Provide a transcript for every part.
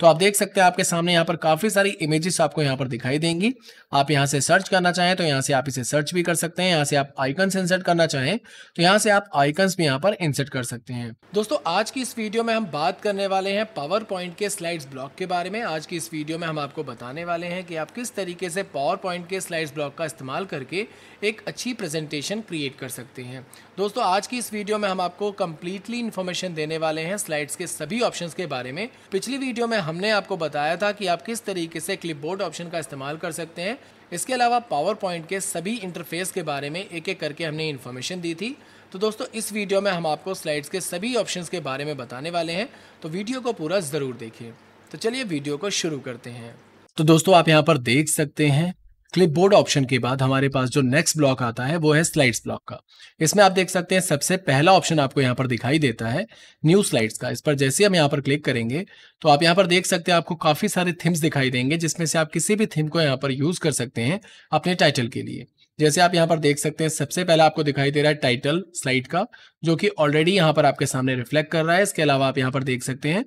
तो आप देख सकते हैं आपके सामने यहाँ पर काफ़ी सारी इमेजेस आपको यहाँ पर दिखाई देंगी आप यहाँ से सर्च करना चाहें तो यहाँ से आप इसे सर्च भी कर सकते हैं यहाँ से आप आइकन्स इंसर्ट करना चाहें तो यहाँ से आप आइकन्स भी यहाँ पर इंसर्ट कर सकते हैं दोस्तों आज की इस वीडियो में हम बात करने वाले हैं पावर पॉइंट के स्लाइड्स ब्लॉक के बारे में आज की इस वीडियो में हम आपको बताने वाले हैं कि आप किस तरीके से पावर पॉइंट के स्लाइड्स ब्लॉक का इस्तेमाल करके एक अच्छी प्रेजेंटेशन क्रिएट कर सकते हैं दोस्तों आज की इस वीडियो में हम आपको कंप्लीटली इन्फॉर्मेशन देने वाले हैं स्लाइड्स के सभी ऑप्शन के बारे में पिछली वीडियो में में हमने आपको बताया था कि आप किस तरीके से क्लिपबोर्ड ऑप्शन का इस्तेमाल कर सकते हैं इसके अलावा पावर पॉइंट के सभी इंटरफेस के बारे में एक एक करके हमने इन्फॉर्मेशन दी थी तो दोस्तों इस वीडियो में हम आपको स्लाइड्स के सभी ऑप्शंस के बारे में बताने वाले हैं तो वीडियो को पूरा ज़रूर देखिए तो चलिए वीडियो को शुरू करते हैं तो दोस्तों आप यहाँ पर देख सकते हैं क्लिपबोर्ड ऑप्शन के बाद हमारे पास जो नेक्स्ट ब्लॉक आता है वो है स्लाइड्स ब्लॉक का इसमें आप देख सकते हैं सबसे पहला ऑप्शन आपको यहाँ पर दिखाई देता है न्यू स्लाइड्स का इस पर जैसे हम यहाँ पर क्लिक करेंगे तो आप यहाँ पर देख सकते हैं आपको काफ़ी सारे थीम्स दिखाई देंगे जिसमें से आप किसी भी थीम को यहाँ पर यूज़ कर सकते हैं अपने टाइटल के लिए जैसे आप यहाँ पर देख सकते हैं सबसे पहला आपको दिखाई दे रहा है टाइटल स्लाइड का जो कि ऑलरेडी यहाँ पर आपके सामने रिफ्लेक्ट कर रहा है इसके अलावा आप यहाँ पर देख सकते हैं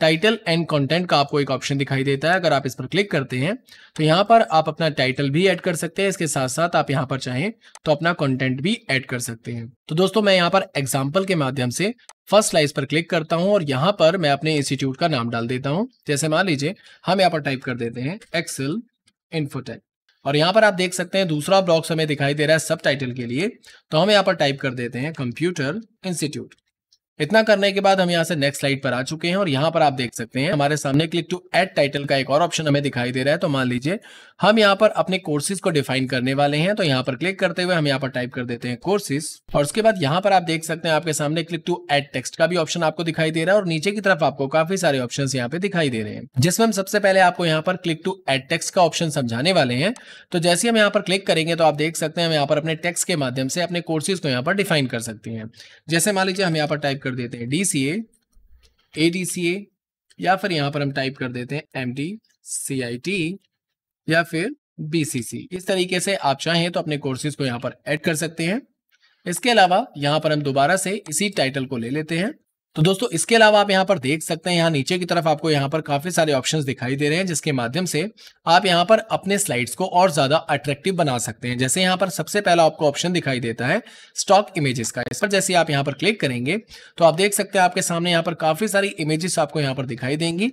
टाइटल एंड कंटेंट का आपको एक ऑप्शन दिखाई देता है अगर आप इस पर क्लिक करते हैं तो यहाँ पर आप अपना टाइटल भी ऐड कर सकते हैं इसके साथ साथ आप यहाँ पर चाहें तो अपना कंटेंट भी ऐड कर सकते हैं तो दोस्तों मैं यहाँ पर एग्जाम्पल के माध्यम से फर्स्ट स्लाइस पर क्लिक करता हूँ और यहाँ पर मैं अपने इंस्टीट्यूट का नाम डाल देता हूँ जैसे मान लीजिए हम यहाँ पर टाइप कर देते हैं एक्सेल इन्फोटेक और यहाँ पर आप देख सकते हैं दूसरा ब्लॉक्स हमें दिखाई दे रहा है सब टाइटल के लिए तो हम यहाँ पर टाइप कर देते हैं कंप्यूटर इंस्टीट्यूट इतना करने के बाद हम यहाँ से नेक्स्ट स्लाइड पर आ चुके हैं और यहाँ पर आप देख सकते हैं हमारे सामने क्लिक टू एड टाइटल का एक और ऑप्शन हमें दिखाई दे रहा है तो मान लीजिए हम यहाँ पर अपने कोर्सेज को डिफाइन करने वाले हैं तो यहाँ पर क्लिक करते हुए हम यहाँ पर टाइप कर देते हैं कोर्सेज और उसके बाद यहाँ पर आप देख सकते हैं आपके सामने क्लिक टू एड टेक्स्ट का भी ऑप्शन आपको दिखाई दे रहा है और नीचे की तरफ आपको काफी सारे ऑप्शन यहाँ पे दिखाई दे रहे हैं जिसमें हम सबसे पहले आपको यहाँ पर क्लिक टू एड टेक्स्ट का ऑप्शन समझाने वाले हैं तो जैसे हम यहाँ पर क्लिक करेंगे तो आप देख सकते हैं हम यहाँ पर अपने टेक्स के माध्यम से अपने कोर्सेज को यहाँ पर डिफाइन कर सकते हैं जैसे मान लीजिए हम यहाँ पर टाइप कर देते हैं D C A A D C ए या फिर यहां पर हम टाइप कर देते हैं M D C I T या फिर बी सी सी इस तरीके से आप चाहें तो अपने कोर्सेज को यहां पर ऐड कर सकते हैं इसके अलावा यहां पर हम दोबारा से इसी टाइटल को ले लेते हैं तो दोस्तों इसके अलावा आप यहाँ पर देख सकते हैं यहाँ नीचे की तरफ आपको यहाँ पर काफी सारे ऑप्शंस दिखाई दे रहे हैं जिसके माध्यम से आप यहाँ पर अपने स्लाइड्स को और ज्यादा अट्रैक्टिव बना सकते हैं जैसे यहाँ पर सबसे पहला आपको ऑप्शन दिखाई देता है स्टॉक इमेजेस का इस पर जैसे आप यहाँ पर क्लिक करेंगे तो आप देख सकते हैं आपके सामने यहाँ पर काफी सारी इमेजेस आपको यहाँ पर दिखाई देंगी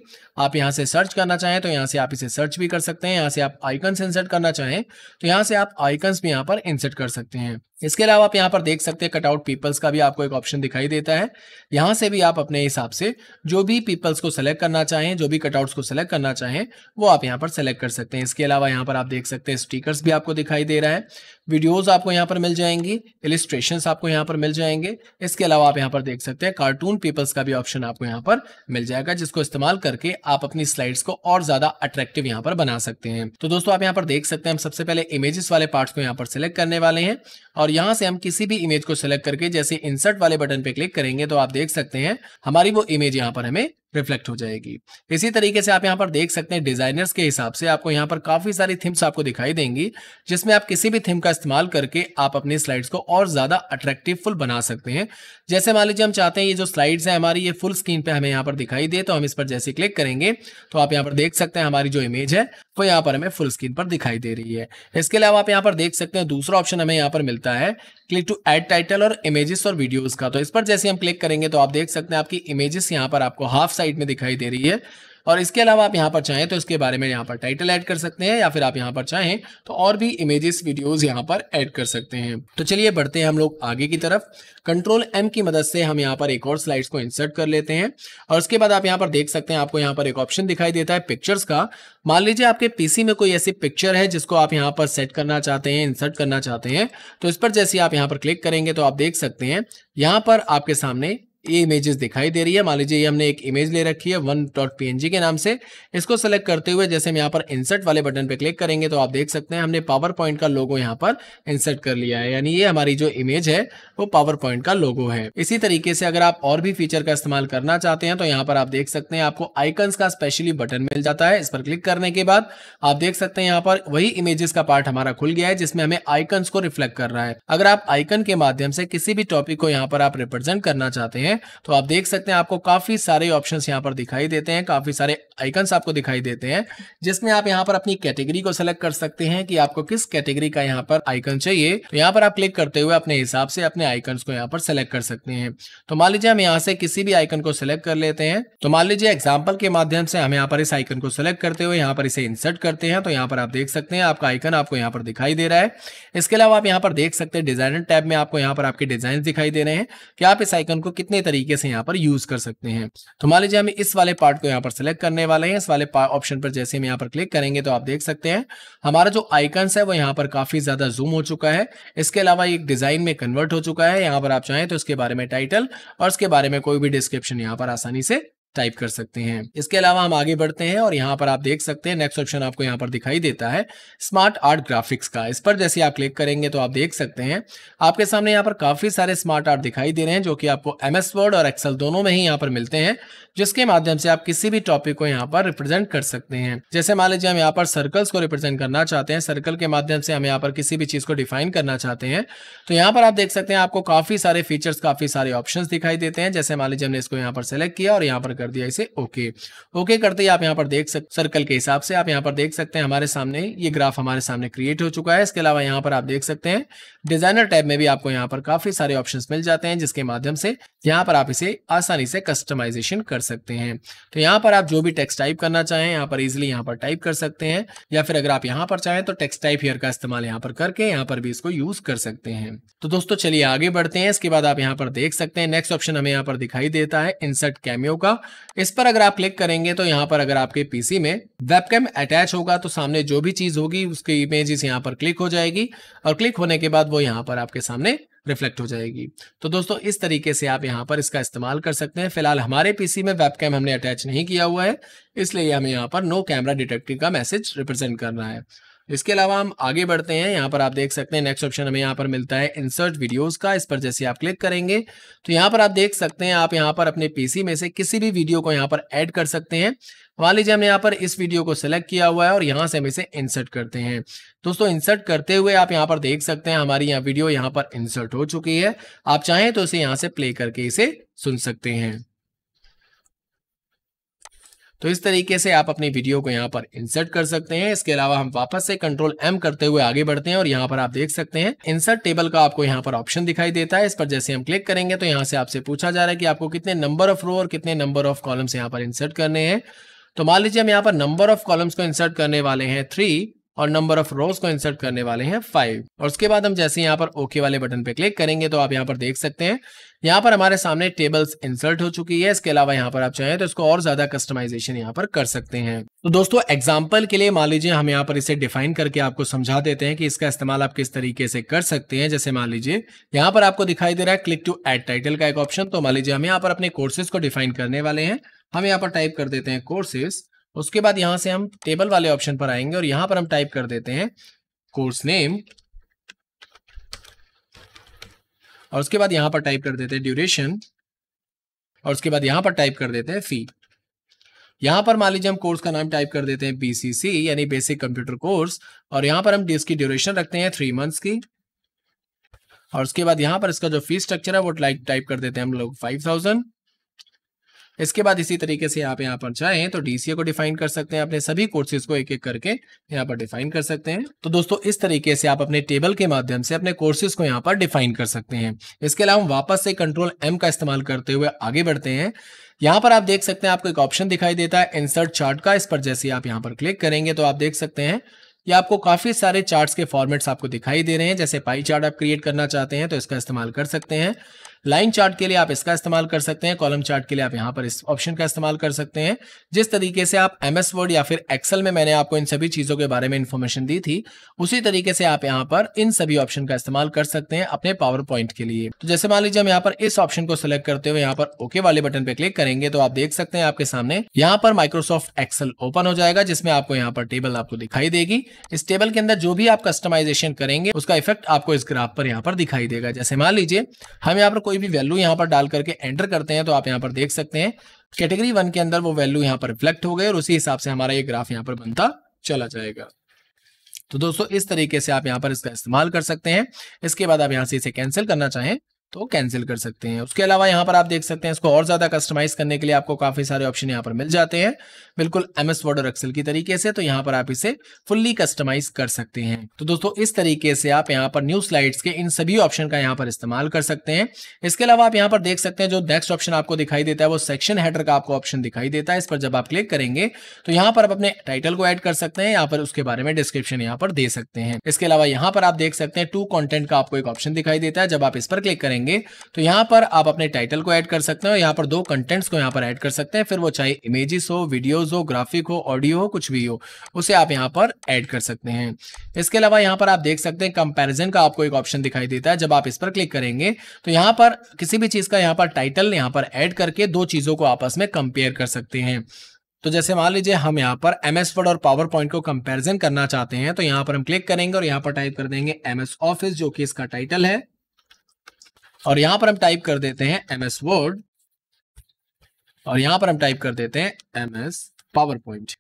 आप यहाँ से सर्च करना चाहें तो यहाँ से आप इसे सर्च भी कर सकते हैं यहाँ से आप आइकन्स इंसर्ट करना चाहें तो यहाँ से आप आइकन्स भी यहाँ पर इंसर्ट कर सकते हैं इसके अलावा आप यहाँ पर देख सकते हैं कटआउट पीपल्स का भी आपको एक ऑप्शन दिखाई देता है यहाँ से भी आप अपने हिसाब से जो भी पीपल्स को सेलेक्ट करना चाहें जो भी कटआउट्स को सेलेक्ट करना चाहें वो आप यहाँ पर सेलेक्ट कर सकते हैं इसके अलावा यहाँ पर आप देख सकते हैं स्टिकर्स भी आपको दिखाई दे रहा है वीडियोज़ आपको यहाँ पर मिल जाएंगी इलिस्ट्रेशन आपको यहाँ पर मिल जाएंगे इसके अलावा आप यहाँ पर देख सकते हैं कार्टून पीपल्स का भी ऑप्शन आपको यहाँ पर मिल जाएगा जिसको इस्तेमाल करके आप अपनी स्लाइड्स को और ज़्यादा अट्रैक्टिव यहाँ पर बना सकते हैं तो दोस्तों आप यहाँ पर देख सकते हैं हम सबसे पहले इमेजेस वाले पार्ट्स को यहाँ पर सिलेक्ट करने वाले हैं और और यहाँ से हम किसी भी इमेज को सिलेक्ट करके जैसे इंसर्ट वाले बटन पे क्लिक करेंगे तो आप देख सकते हैं हमारी वो इमेज यहाँ पर हमें रिफ्लेक्ट हो जाएगी इसी तरीके से आप यहाँ पर देख सकते हैं डिजाइनर्स के हिसाब से आपको यहाँ पर काफी सारी थीम्स आपको दिखाई देंगी जिसमें आप किसी भी थीम का इस्तेमाल करके आप अपने स्लाइड्स को और ज्यादा अट्रैक्टिव फुल बना सकते हैं जैसे मान लीजिए हम चाहते हैं ये जो स्लाइड्स है हमारी ये फुल स्क्रीन पे हमें यहाँ पर दिखाई दे तो हम इस पर जैसे क्लिक करेंगे तो आप यहाँ पर देख सकते हैं हमारी जो इमेज है वो यहाँ पर हमें फुल स्क्रीन पर दिखाई दे रही है इसके अलावा आप यहाँ पर देख सकते हैं दूसरा ऑप्शन हमें यहाँ पर मिलता है क्लिक टू एड टाइटल और इमेजेस और वीडियोस का तो इस पर जैसे हम क्लिक करेंगे तो आप देख सकते हैं आपकी इमेजेस यहाँ पर आपको हाफ साइड में दिखाई दे रही है और इसके अलावा आप यहाँ पर चाहें तो इसके बारे में यहाँ पर टाइटल ऐड कर सकते हैं या फिर आप यहाँ पर चाहें तो और भी इमेजेस वीडियोज यहाँ पर ऐड कर सकते हैं तो चलिए बढ़ते हैं हम लोग आगे की तरफ कंट्रोल एम की मदद से हम यहाँ पर एक और स्लाइड्स को इंसर्ट कर लेते हैं और उसके बाद आप यहाँ पर देख सकते हैं आपको यहाँ पर एक ऑप्शन दिखाई देता है पिक्चर्स का मान लीजिए आपके पीसी में कोई ऐसी पिक्चर है जिसको आप यहाँ पर सेट करना चाहते हैं इंसर्ट करना चाहते हैं तो इस पर जैसे आप यहाँ पर क्लिक करेंगे तो आप देख सकते हैं यहाँ पर आपके सामने ये इमेजेस दिखाई दे रही है मान लीजिए ये हमने एक इमेज ले रखी है वन डॉट पी के नाम से इसको सेलेक्ट करते हुए जैसे हम यहाँ पर इंसर्ट वाले बटन पे क्लिक करेंगे तो आप देख सकते हैं हमने पावर पॉइंट का लोगो यहाँ पर इंसर्ट कर लिया है यानी ये हमारी जो इमेज है वो पावर पॉइंट का लोगो है इसी तरीके से अगर आप और भी फीचर का इस्तेमाल करना चाहते हैं तो यहाँ पर आप देख सकते हैं आपको आइकन्स का स्पेशली बटन मिल जाता है इस पर क्लिक करने के बाद आप देख सकते हैं यहाँ पर वही इमेजेस का पार्ट हमारा खुल गया है जिसमें हमें आइकन्स को रिफ्लेक्ट कर रहा है अगर आप आइकन के माध्यम से किसी भी टॉपिक को यहाँ पर आप रिप्रेजेंट करना चाहते हैं तो आप देख सकते हैं आपको काफी सारे ऑप्शंस यहाँ पर दिखाई देते हैं काफी सारे आइकन्स आपको दिखाई देते हैं जिसमें आप यहाँ पर अपनी कैटेगरी को सिलेक्ट कर सकते हैं कि आपको किस कैटेगरी का यहाँ पर आइकन चाहिए तो यहाँ पर आप क्लिक करते हुए अपने हिसाब से अपने आइकन को यहाँ पर सिलेक्ट कर सकते हैं तो मान लीजिए हम यहाँ से किसी भी आइकन को सिलेक्ट कर लेते हैं तो मान लीजिए एग्जाम्पल के माध्यम से हम यहाँ पर इस आइकन को सिलेक्ट करते हुए यहाँ पर इसे इंसर्ट करते हैं तो यहाँ पर आप देख सकते हैं आपका आइकन आपको यहाँ पर दिखाई दे रहा है इसके अलावा आप यहाँ पर देख सकते हैं डिजाइनर टैब में आपको यहाँ पर आपके डिजाइन दिखाई दे रहे हैं कि आप इस आइकन को कितने कितने तरीके से यहाँ पर यूज कर सकते हैं तो मान लीजिए हम इस वाले पार्ट को यहाँ पर सिलेक्ट करने वाले हैं इस वाले ऑप्शन पर जैसे हम यहाँ पर क्लिक करेंगे तो आप देख सकते हैं हमारा जो आइकन्स है वो यहाँ पर काफी ज्यादा जूम हो चुका है इसके अलावा एक डिजाइन में कन्वर्ट हो चुका है यहाँ पर आप चाहें तो इसके बारे में टाइटल और इसके बारे में कोई भी डिस्क्रिप्शन यहाँ पर आसानी से टाइप कर सकते हैं इसके अलावा हम आगे बढ़ते हैं और यहाँ पर आप देख सकते हैं नेक्स्ट ऑप्शन आपको यहाँ पर दिखाई देता है स्मार्ट आर्ट ग्राफिक्स का इस पर जैसे आप क्लिक करेंगे तो आप देख सकते हैं आपके सामने यहाँ पर काफ़ी सारे स्मार्ट आर्ट दिखाई दे रहे हैं जो कि आपको एम वर्ड और एक्सेल दोनों में ही यहाँ पर मिलते हैं जिसके माध्यम से आप किसी भी टॉपिक को यहाँ पर रिप्रेजेंट कर सकते हैं जैसे मान लीजिए हम यहाँ पर सर्कल्स को रिप्रेजेंट करना चाहते हैं सर्कल के माध्यम से हम यहाँ पर किसी भी चीज़ को डिफाइन करना चाहते हैं तो यहाँ पर आप देख सकते हैं आपको काफ़ी सारे फीचर्स काफ़ी सारे ऑप्शन दिखाई देते हैं जैसे मान लीजिए हमने इसको यहाँ पर सेलेक्ट किया और यहाँ पर कर दिया इसे ओके ओके करते ही आप यहाँ पर देख सकते सर्कल के हिसाब से आप यहाँ पर देख सकते हैं हमारे सामने ये ग्राफ हमारे सामने क्रिएट हो चुका है इसके अलावा यहाँ पर आप देख सकते हैं डिजाइनर टैब में भी आपको यहाँ पर काफी सारे ऑप्शन मिल जाते हैं जिसके माध्यम से यहाँ पर आप इसे आसानी से कस्टमाइजेशन कर सकते हैं तो यहाँ पर आप जो भी टेक्स्ट टाइप करना चाहें यहाँ पर इजिली यहाँ पर टाइप कर सकते हैं या फिर अगर आप यहाँ पर चाहें तो टेक्स्ट टाइप हेयर का इस्तेमाल यहाँ पर करके यहाँ पर भी इसको यूज कर सकते हैं तो दोस्तों चलिए आगे बढ़ते हैं इसके बाद आप यहाँ पर देख सकते हैं नेक्स्ट ऑप्शन हमें यहाँ पर दिखाई देता है इंसर्ट कैमियो का इस पर अगर आप क्लिक करेंगे तो यहाँ पर अगर आपके पीसी में वेबकैम अटैच होगा तो सामने जो भी चीज होगी उसकी इमेजेस यहाँ पर क्लिक हो जाएगी और क्लिक होने के बाद वो यहाँ पर आपके सामने रिफ्लेक्ट हो जाएगी तो दोस्तों इस तरीके से आप यहाँ पर इसका इस्तेमाल कर सकते हैं फिलहाल हमारे पीसी में वेबकैम हमने अटैच नहीं किया हुआ है इसलिए हमें यहाँ पर नो कैमरा डिटेक्टिव का मैसेज रिप्रेजेंट करना है इसके अलावा हम आगे बढ़ते हैं यहाँ पर आप देख सकते हैं नेक्स्ट ऑप्शन हमें यहाँ पर मिलता है इंसर्ट वीडियोस का इस पर जैसे आप क्लिक करेंगे तो यहाँ पर आप देख सकते हैं आप यहाँ पर अपने पीसी में से किसी भी वीडियो को यहाँ पर ऐड कर सकते हैं मान लीजिए हमने यहाँ पर इस वीडियो को सिलेक्ट किया हुआ है और यहाँ से हम इसे इंसर्ट करते हैं दोस्तों इंसर्ट करते हुए आप यहाँ पर देख सकते हैं हमारी यहाँ वीडियो यहाँ पर इंसर्ट हो चुकी है आप चाहें तो इसे यहाँ से प्ले करके इसे सुन सकते हैं तो इस तरीके से आप अपनी वीडियो को यहाँ पर इंसर्ट कर सकते हैं इसके अलावा हम वापस से कंट्रोल एम करते हुए आगे बढ़ते हैं और यहाँ पर आप देख सकते हैं इंसर्ट टेबल का आपको यहाँ पर ऑप्शन दिखाई देता है इस पर जैसे हम क्लिक करेंगे तो यहाँ से आपसे पूछा जा रहा है कि आपको कितने नंबर ऑफ रो और कितने नंबर ऑफ कॉलम्स यहाँ पर इंसर्ट करने हैं तो मान लीजिए हम यहाँ पर नंबर ऑफ कॉलम्स को इंसर्ट करने वाले हैं थ्री और नंबर ऑफ रोज को इंसर्ट करने वाले हैं फाइव और उसके बाद हम जैसे यहाँ पर ओके वाले बटन पे क्लिक करेंगे तो आप यहाँ पर देख सकते हैं यहाँ पर हमारे सामने टेबल्स इंसर्ट हो चुकी है इसके अलावा यहाँ पर आप चाहें तो इसको और ज्यादा कस्टमाइजेशन यहाँ पर कर सकते हैं तो दोस्तों एग्जाम्पल के लिए मान लीजिए हम यहाँ पर इसे डिफाइन करके आपको समझा देते हैं कि इसका इस्तेमाल आप किस तरीके से कर सकते हैं जैसे मान लीजिए यहाँ पर आपको दिखाई दे रहा है क्लिक टू एड टाइटल का एक ऑप्शन तो मान लीजिए हम यहाँ पर अपने कोर्सेज को डिफाइन करने वाले हैं हम यहाँ पर टाइप कर देते हैं कोर्सेज उसके बाद यहां से हम टेबल वाले ऑप्शन पर आएंगे और यहां पर हम टाइप कर देते हैं कोर्स नेम और उसके बाद यहां पर टाइप कर देते हैं ड्यूरेशन और उसके बाद यहां पर टाइप कर देते हैं फी यहां पर मान लीजिए हम कोर्स का नाम टाइप कर देते हैं बीसीसी यानी बेसिक कंप्यूटर कोर्स और यहां पर हम इसकी ड्यूरेशन रखते हैं थ्री मंथ्स की और उसके बाद यहां पर इसका जो फीस स्ट्रक्चर है वो टाइप कर देते हैं हम लोग फाइव थाउजेंड इसके बाद इसी तरीके से आप यहाँ पर जाए तो डीसीए को डिफाइन कर सकते हैं अपने सभी कोर्सेज को एक एक करके यहाँ पर डिफाइन कर सकते हैं तो दोस्तों इस तरीके से आप अपने टेबल के माध्यम से अपने कोर्सेज को यहाँ पर डिफाइन कर सकते हैं इसके अलावा हम वापस से कंट्रोल एम का इस्तेमाल करते हुए आगे बढ़ते हैं यहाँ पर आप देख सकते हैं आपको एक ऑप्शन दिखाई देता है इंसर्ट चार्ट का इस पर जैसे आप यहाँ पर क्लिक करेंगे तो आप देख सकते हैं ये आपको काफी सारे चार्ट्स के फॉर्मेट्स आपको दिखाई दे रहे हैं जैसे पाई चार्ट आप क्रिएट करना चाहते हैं तो इसका इस्तेमाल कर सकते हैं लाइन चार्ट के लिए आप इसका इस्तेमाल कर सकते हैं कॉलम चार्ट के लिए आप यहां पर इस ऑप्शन का इस्तेमाल कर सकते हैं जिस तरीके से आप एम एस वर्ड या फिर एक्सेल में मैंने आपको इन सभी चीज़ों के बारे में इन्फॉर्मेशन दी थी उसी तरीके से आप यहाँ पर इन सभी ऑप्शन का इस्तेमाल कर सकते हैं अपने पावर पॉइंट के लिए तो जैसे मान लीजिए हम यहाँ पर इस ऑप्शन को सिलेक्ट करते हुए यहाँ पर ओके वाले बटन पर क्लिक करेंगे तो आप देख सकते हैं आपके सामने यहाँ पर माइक्रोसॉफ्ट एक्सेल ओपन हो जाएगा जिसमें आपको यहाँ पर टेबल आपको दिखाई देगी इस टेबल के अंदर जो भी आप कस्टमाइजेशन करेंगे उसका इफेक्ट आपको इस ग्राफ पर यहाँ पर दिखाई देगा जैसे मान लीजिए हम यहाँ पर कोई कोई भी वैल्यू यहाँ पर डाल करके एंटर करते हैं तो आप यहाँ पर देख सकते हैं कैटेगरी वन के अंदर वो वैल्यू यहाँ पर रिफ्लेक्ट हो गए और उसी हिसाब से हमारा ये ग्राफ यहाँ पर बनता चला जाएगा तो दोस्तों इस तरीके से आप यहाँ पर इसका इस्तेमाल कर सकते हैं इसके बाद आप यहाँ से इसे कैंसिल करना चाहें तो कैंसिल कर सकते हैं उसके अलावा यहाँ पर आप देख सकते हैं इसको और ज़्यादा कस्टमाइज करने के लिए आपको काफ़ी सारे ऑप्शन यहाँ पर मिल जाते हैं बिल्कुल एम एस वर्ड और एक्सेल की तरीके से तो यहाँ पर आप इसे फुल्ली कस्टमाइज कर सकते हैं तो दोस्तों इस तरीके से आप यहाँ पर न्यू स्लाइड्स के इन सभी ऑप्शन का यहाँ पर इस्तेमाल कर सकते हैं इसके अलावा आप यहाँ पर देख सकते हैं जो नेक्स्ट ऑप्शन आपको दिखाई देता है वो सेक्शन हेडर का आपको ऑप्शन दिखाई देता है इस पर जब आप क्लिक करेंगे तो यहाँ पर आप अपने टाइटल को एड कर सकते हैं यहाँ पर उसके बारे में डिस्क्रिप्शन यहाँ पर दे सकते हैं इसके अलावा यहाँ पर आप देख सकते हैं टू कॉन्टेंट का आपको एक ऑप्शन दिखाई देता है जब आप इस पर क्लिक करेंगे करेंगे तो यहाँ पर आप अपने टाइटल को ऐड कर सकते हो यहाँ पर दो कंटेंट्स को यहाँ पर ऐड कर सकते हैं फिर वो चाहे इमेजेस हो वीडियोज हो ग्राफिक हो ऑडियो हो कुछ भी हो उसे आप यहाँ पर ऐड कर सकते हैं इसके अलावा यहाँ पर आप देख सकते हैं कंपेरिजन का आपको एक ऑप्शन दिखाई देता है जब आप इस पर क्लिक करेंगे तो यहाँ पर किसी भी चीज़ का यहाँ पर टाइटल यहाँ पर ऐड करके दो चीज़ों को आपस में कंपेयर कर सकते हैं तो जैसे मान लीजिए हम यहाँ पर एम एस वर्ड और पावर पॉइंट को कंपैरिजन करना चाहते हैं तो यहाँ पर हम क्लिक करेंगे और यहाँ पर टाइप कर देंगे एम एस ऑफिस जो कि इसका टाइटल है और यहां पर हम टाइप कर देते हैं एम एस वर्ड और यहां पर हम टाइप कर देते हैं एम एस पावर पॉइंट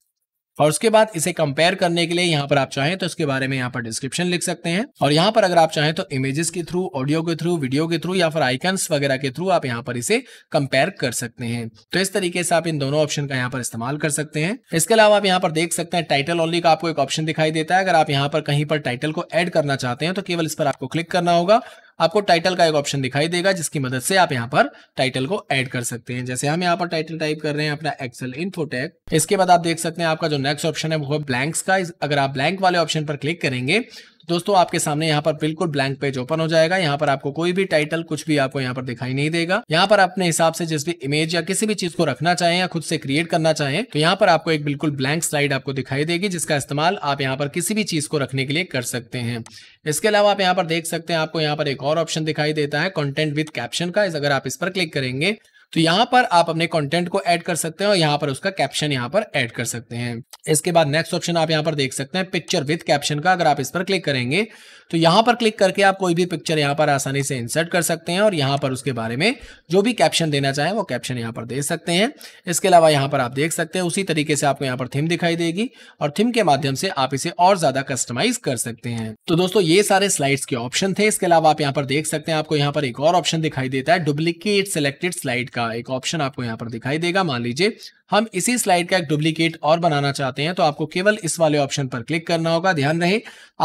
और उसके बाद इसे कंपेयर करने के लिए यहाँ पर आप चाहें तो इसके बारे में यहाँ पर डिस्क्रिप्शन लिख सकते हैं और यहाँ पर अगर आप चाहें तो इमेजेस के थ्रू ऑडियो के थ्रू वीडियो के थ्रू या फिर आइकन्स वगैरह के थ्रू आप यहाँ पर इसे कंपेयर कर सकते हैं तो इस तरीके से आप इन दोनों ऑप्शन का यहाँ पर इस्तेमाल कर सकते हैं इसके अलावा आप यहाँ पर देख सकते हैं टाइटल ओनली का आपको एक ऑप्शन दिखाई देता है अगर आप यहाँ पर कहीं पर टाइटल को एड करना चाहते हैं तो केवल इस पर आपको क्लिक करना होगा आपको टाइटल का एक ऑप्शन दिखाई देगा जिसकी मदद से आप यहाँ पर टाइटल को ऐड कर सकते हैं जैसे हम यहाँ पर टाइटल टाइप कर रहे हैं अपना एक्सेल इन्फोटेक इसके बाद आप देख सकते हैं आपका जो नेक्स्ट ऑप्शन है वो है ब्लैंक्स का अगर आप ब्लैंक वाले ऑप्शन पर क्लिक करेंगे दोस्तों आपके सामने यहाँ पर बिल्कुल ब्लैंक पेज ओपन हो जाएगा यहाँ पर आपको कोई भी टाइटल कुछ भी आपको यहाँ पर दिखाई नहीं देगा यहाँ पर अपने हिसाब से जिस भी इमेज या किसी भी चीज को रखना चाहें या खुद से क्रिएट करना चाहें तो यहाँ पर आपको एक बिल्कुल ब्लैंक स्लाइड आपको दिखाई देगी जिसका इस्तेमाल आप यहाँ पर किसी भी चीज को रखने के लिए कर सकते हैं इसके अलावा आप यहाँ पर देख सकते हैं आपको यहाँ पर एक और ऑप्शन दिखाई देता है कॉन्टेंट विद कैप्शन का अगर आप इस पर क्लिक करेंगे तो यहाँ पर आप अपने कंटेंट को ऐड कर सकते हैं और यहाँ पर उसका कैप्शन यहाँ पर ऐड कर सकते हैं इसके बाद नेक्स्ट ऑप्शन आप यहाँ पर देख सकते हैं पिक्चर विथ कैप्शन का अगर आप इस पर क्लिक करेंगे तो यहाँ पर क्लिक करके आप कोई भी पिक्चर यहाँ पर आसानी से इंसर्ट कर सकते हैं और यहाँ पर उसके बारे में जो भी कैप्शन देना चाहें वो कैप्शन यहाँ पर दे सकते हैं इसके अलावा यहाँ पर आप देख सकते हैं उसी तरीके से आपको यहाँ पर थीम दिखाई देगी और थीम के माध्यम से आप इसे और ज्यादा कस्टमाइज कर सकते हैं तो दोस्तों ये सारे स्लाइड्स के ऑप्शन थे इसके अलावा आप यहाँ पर देख सकते हैं आपको यहाँ पर एक और ऑप्शन दिखाई देता है डुप्लीकेट सिलेक्टेड स्लाइड का एक ऑप्शन आपको यहाँ पर दिखाई देगा मान लीजिए हम इसी स्लाइड का एक डुप्लीकेट और बनाना चाहते हैं तो आपको केवल इस वाले ऑप्शन पर क्लिक करना होगा ध्यान रहे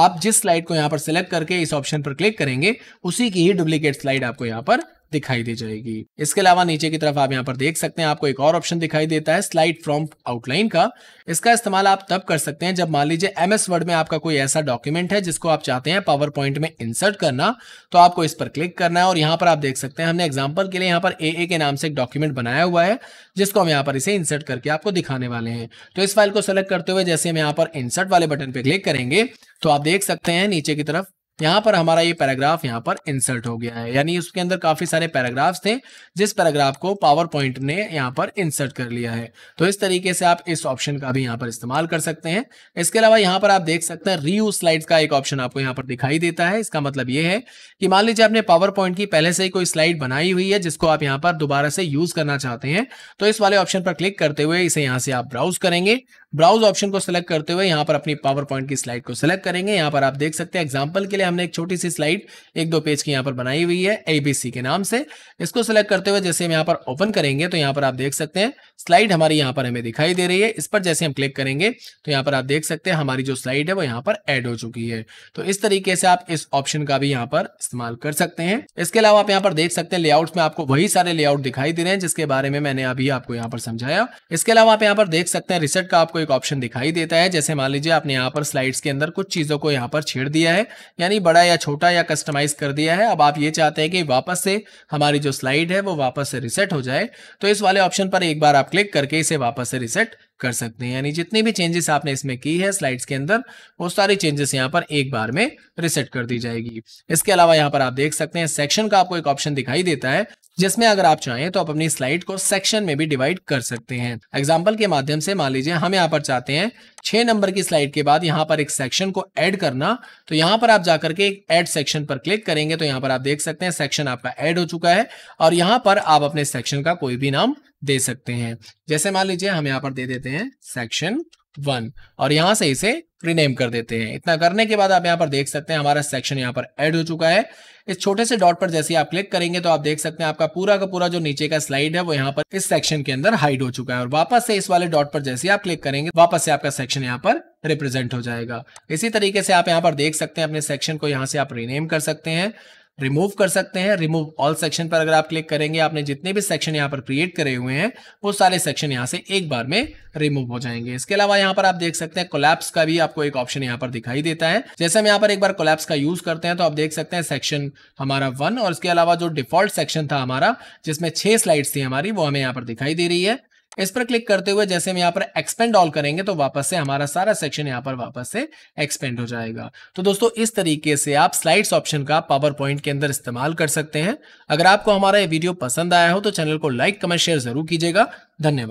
आप जिस स्लाइड को यहाँ पर सिलेक्ट करके इस ऑप्शन पर क्लिक करेंगे उसी की ही डुप्लीकेट स्लाइड आपको यहाँ पर दिखाई दे जाएगी इसके अलावा नीचे की तरफ आप यहाँ पर देख सकते हैं आपको एक और ऑप्शन दिखाई देता है स्लाइड फ्रॉम आउटलाइन का इसका इस्तेमाल आप तब कर सकते हैं जब मान लीजिए एमएस वर्ड में आपका कोई ऐसा डॉक्यूमेंट है जिसको आप चाहते हैं पावर पॉइंट में इंसर्ट करना तो आपको इस पर क्लिक करना है और यहाँ पर आप देख सकते हैं हमने एग्जाम्पल के लिए यहाँ पर ए के नाम से एक डॉक्यूमेंट बनाया हुआ है जिसको हम यहाँ पर इसे इंसर्ट करके आपको दिखाने वाले हैं तो इस फाइल को सेलेक्ट करते हुए जैसे हम यहाँ पर इंसर्ट वाले बटन पर क्लिक करेंगे तो आप देख सकते हैं नीचे की तरफ यहाँ पर हमारा ये पैराग्राफ यहाँ पर इंसर्ट हो गया है यानी उसके अंदर काफी सारे पैराग्राफ्स थे जिस पैराग्राफ को पावर पॉइंट ने यहाँ पर इंसर्ट कर लिया है तो इस तरीके से आप इस ऑप्शन का भी यहाँ पर इस्तेमाल कर सकते हैं इसके अलावा यहाँ पर आप देख सकते हैं रीयूज स्लाइड का एक ऑप्शन आपको यहाँ पर दिखाई देता है इसका मतलब ये है कि मान लीजिए आपने पावर पॉइंट की पहले से ही कोई स्लाइड बनाई हुई है जिसको आप यहाँ पर दोबारा से यूज करना चाहते हैं तो इस वाले ऑप्शन पर क्लिक करते हुए इसे यहाँ से आप ब्राउज करेंगे ब्राउज ऑप्शन को सिलेक्ट करते हुए यहाँ पर अपनी पावर पॉइंट की स्लाइड को सिलेक्ट करेंगे यहाँ पर आप देख सकते हैं एग्जाम्पल के लिए हमने एक छोटी सी स्लाइड एक दो पेज की यहाँ पर बनाई हुई है एबीसी के नाम से इसको सिलेक्ट करते हुए जैसे हम यहाँ पर ओपन करेंगे तो यहाँ पर आप देख सकते हैं स्लाइड हमारी यहाँ पर हमें दिखाई दे रही है इस पर जैसे हम क्लिक करेंगे तो यहाँ पर आप देख सकते हैं हमारी जो स्लाइड है वो यहाँ पर एड हो चुकी है तो इस तरीके से आप इस ऑप्शन का भी यहाँ पर इस्तेमाल कर सकते हैं इसके अलावा आप यहाँ पर देख सकते हैं लेआउट में आपको वही सारे लेआउट दिखाई दे रहे हैं जिसके बारे में मैंने अभी आपको यहाँ पर समझाया इसके अलावा आप यहाँ पर देख सकते हैं रिसेट का आपको एक ऑप्शन दिखाई देता है जैसे मान लीजिए आपने यहाँ पर स्लाइड्स के अंदर कुछ चीज़ों को यहाँ पर छेड़ दिया है यानी बड़ा या छोटा या कस्टमाइज कर दिया है अब आप ये चाहते हैं कि वापस से हमारी जो स्लाइड है वो वापस से रिसेट हो जाए तो इस वाले ऑप्शन पर एक बार आप क्लिक करके इसे वापस से रिसेट कर सकते हैं यानी जितनी भी चेंजेस आपने इसमें की है स्लाइड्स के अंदर वो सारी चेंजेस यहाँ पर एक बार में रिसेट कर दी जाएगी इसके अलावा यहाँ पर आप देख सकते हैं सेक्शन का आपको एक ऑप्शन दिखाई देता है जिसमें अगर आप चाहें तो आप अपनी स्लाइड को सेक्शन में भी डिवाइड कर सकते हैं एग्जाम्पल के माध्यम से मान लीजिए हम यहाँ पर चाहते हैं छह नंबर की स्लाइड के बाद यहाँ पर एक सेक्शन को ऐड करना तो यहाँ पर आप जाकर के एक ऐड सेक्शन पर क्लिक करेंगे तो यहाँ पर आप देख सकते हैं सेक्शन आपका ऐड हो चुका है और यहाँ पर आप अपने सेक्शन का कोई भी नाम दे सकते हैं जैसे मान लीजिए हम यहाँ पर दे देते हैं सेक्शन वन और यहां से इसे रिनेम कर देते हैं इतना करने के बाद आप यहाँ पर देख सकते हैं हमारा सेक्शन यहाँ पर ऐड हो चुका है इस छोटे से डॉट पर जैसे आप क्लिक करेंगे तो आप देख सकते हैं आपका पूरा का पूरा जो नीचे का स्लाइड है वो यहाँ पर इस सेक्शन के अंदर हाइड हो चुका है और वापस से इस वाले डॉट पर जैसे आप क्लिक करेंगे वापस से आपका सेक्शन यहाँ पर रिप्रेजेंट हो जाएगा इसी तरीके से आप यहाँ पर देख सकते हैं अपने सेक्शन को यहाँ से आप रिनेम कर सकते हैं रिमूव कर सकते हैं रिमूव ऑल सेक्शन पर अगर आप क्लिक करेंगे आपने जितने भी सेक्शन यहाँ पर क्रिएट करे हुए हैं वो सारे सेक्शन यहाँ से एक बार में रिमूव हो जाएंगे इसके अलावा यहाँ पर आप देख सकते हैं कोलैप्स का भी आपको एक ऑप्शन यहाँ पर दिखाई देता है जैसे हम यहाँ पर एक बार कोलैप्स का यूज करते हैं तो आप देख सकते हैं सेक्शन हमारा वन और इसके अलावा जो डिफॉल्ट सेक्शन था हमारा जिसमें छह स्लाइड्स थी हमारी वो हमें यहाँ पर दिखाई दे रही है इस पर क्लिक करते हुए जैसे हम यहाँ पर एक्सपेंड ऑल करेंगे तो वापस से हमारा सारा सेक्शन यहाँ पर वापस से एक्सपेंड हो जाएगा तो दोस्तों इस तरीके से आप स्लाइड्स ऑप्शन का पावर पॉइंट के अंदर इस्तेमाल कर सकते हैं अगर आपको हमारा ये वीडियो पसंद आया हो तो चैनल को लाइक कमेंट शेयर जरूर कीजिएगा धन्यवाद